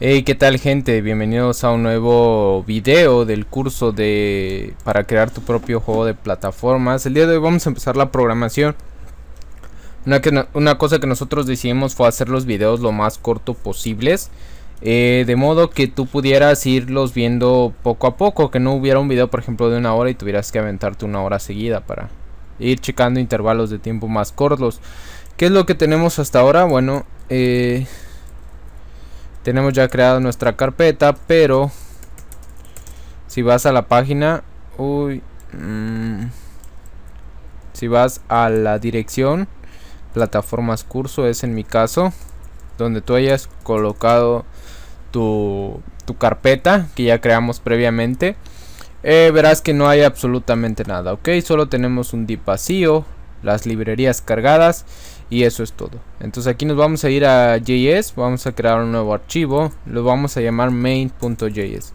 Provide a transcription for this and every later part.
Hey, ¿qué tal gente? Bienvenidos a un nuevo video del curso de para crear tu propio juego de plataformas. El día de hoy vamos a empezar la programación. Una, cosa que nosotros decidimos fue hacer los videos lo más corto posibles. Eh, de modo que tú pudieras irlos viendo poco a poco. Que no hubiera un video, por ejemplo, de una hora y tuvieras que aventarte una hora seguida para ir checando intervalos de tiempo más cortos. ¿Qué es lo que tenemos hasta ahora? Bueno, eh tenemos ya creado nuestra carpeta, pero si vas a la página, uy, mm, si vas a la dirección, plataformas curso es en mi caso, donde tú hayas colocado tu, carpeta que ya creamos previamente, eh, verás que no hay absolutamente nada, ok, solo tenemos un div vacío, las librerías cargadas y eso es todo entonces aquí nos vamos a ir a JS vamos a crear un nuevo archivo lo vamos a llamar main.js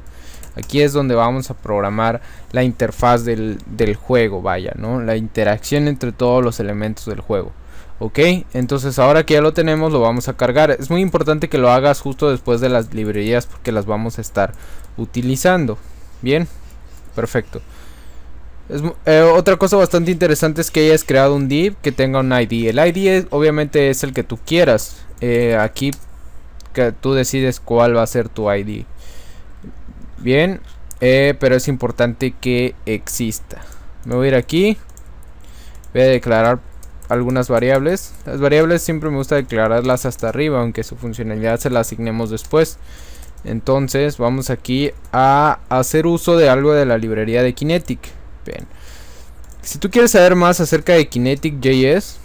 aquí es donde vamos a programar la interfaz del, juego vaya no la interacción entre todos los elementos del juego ok entonces ahora que ya lo tenemos lo vamos a cargar es muy importante que lo hagas justo después de las librerías porque las vamos a estar utilizando bien perfecto eh, otra cosa bastante interesante es que hayas creado un div que tenga un ID. El ID obviamente es el que tú quieras. Eh, aquí que tú decides cuál va a ser tu ID. Bien, eh, pero es importante que exista. Me voy a ir aquí. Voy a declarar algunas variables. Las variables siempre me gusta declararlas hasta arriba, aunque su funcionalidad se la asignemos después. Entonces vamos aquí a hacer uso de algo de la librería de Kinetic. Si tú quieres saber más acerca de Kinetic.js,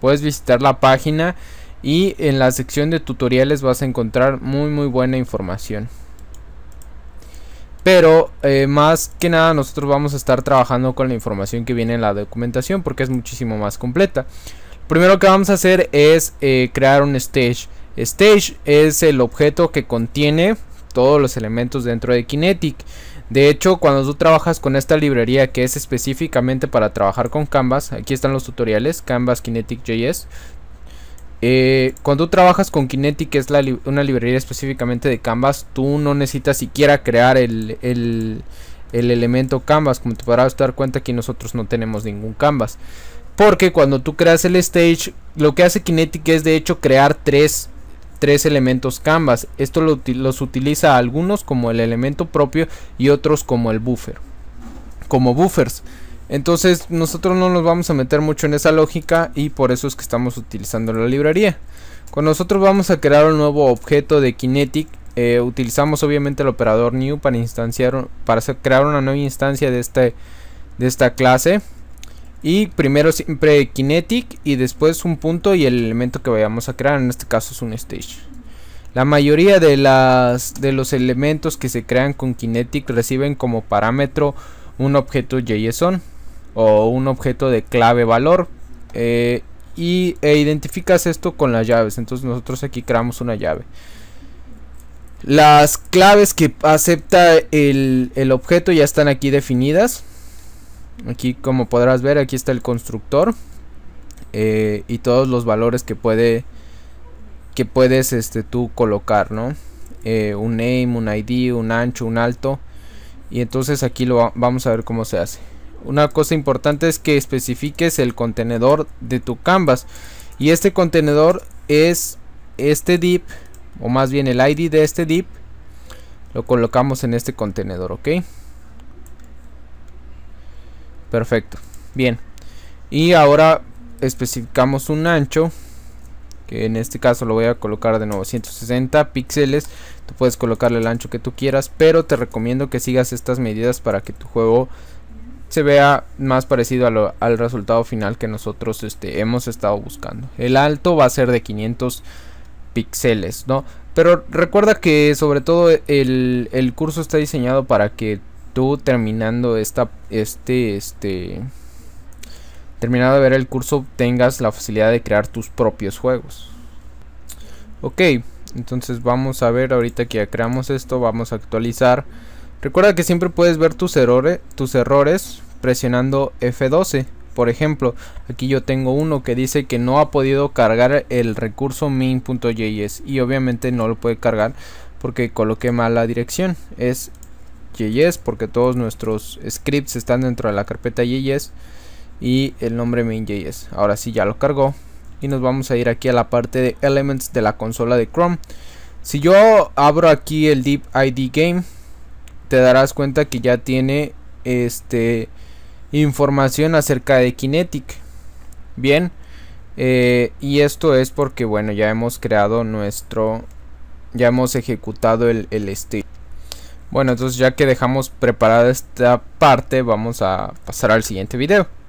puedes visitar la página y en la sección de tutoriales vas a encontrar muy muy buena información. Pero eh, más que nada nosotros vamos a estar trabajando con la información que viene en la documentación porque es muchísimo más completa. Lo primero que vamos a hacer es eh, crear un stage. Stage es el objeto que contiene todos los elementos dentro de Kinetic. De hecho, cuando tú trabajas con esta librería que es específicamente para trabajar con Canvas, aquí están los tutoriales, Canvas Kinetic.js. Eh, cuando tú trabajas con Kinetic, que es una librería específicamente de Canvas, tú no necesitas siquiera crear el, el, el elemento Canvas. Como te podrás dar cuenta, aquí nosotros no tenemos ningún Canvas. Porque cuando tú creas el stage, lo que hace Kinetic es de hecho crear tres tres elementos canvas. Esto los utiliza algunos como el elemento propio y otros como el buffer. Como buffers. Entonces nosotros no nos vamos a meter mucho en esa lógica y por eso es que estamos utilizando la librería. Con nosotros vamos a crear un nuevo objeto de Kinetic. Eh, utilizamos obviamente el operador new para instanciar para crear una nueva instancia de este, de esta clase y primero siempre kinetic y después un punto y el elemento que vayamos a crear, en este caso es un stage. La mayoría de, las, de los elementos que se crean con kinetic reciben como parámetro un objeto JSON o un objeto de clave valor. Eh, y e identificas esto con las llaves. Entonces nosotros aquí creamos una llave. Las claves que acepta el, el objeto ya están aquí definidas. Aquí como podrás ver, aquí está el constructor eh, y todos los valores que puede que puedes este, tú colocar, ¿no? Eh, un name, un ID, un ancho, un alto. Y entonces aquí lo vamos a ver cómo se hace. Una cosa importante es que especifiques el contenedor de tu canvas. Y este contenedor es este div, o más bien el ID de este div. Lo colocamos en este contenedor, ¿ok? Perfecto. Bien. Y ahora especificamos un ancho. Que en este caso lo voy a colocar de 960 píxeles. Tú puedes colocarle el ancho que tú quieras. Pero te recomiendo que sigas estas medidas para que tu juego se vea más parecido al resultado final que nosotros este, hemos estado buscando. El alto va a ser de 500 píxeles, ¿no? Pero recuerda que sobre todo el, el curso está diseñado para que tú terminando esta, este, este, terminado de ver el curso tengas la facilidad de crear tus propios juegos. Ok, entonces vamos a ver ahorita que ya creamos esto, vamos a actualizar. Recuerda que siempre puedes ver tus, errores, tus errores presionando F12. Por ejemplo, aquí yo tengo uno que dice que no ha podido cargar el recurso main.js y obviamente no lo puede cargar porque coloqué mal la dirección. Es JS porque todos nuestros scripts están dentro de la carpeta JS y el nombre main.js. Ahora sí ya lo cargó y nos vamos a ir aquí a la parte de elements de la consola de Chrome. Si yo abro aquí el Deep ID Game, te darás cuenta que ya tiene este información acerca de Kinetic. Bien, eh, y esto es porque bueno ya hemos creado nuestro, ya hemos ejecutado el, el este, bueno, entonces ya que dejamos preparada esta parte, vamos a pasar al siguiente video.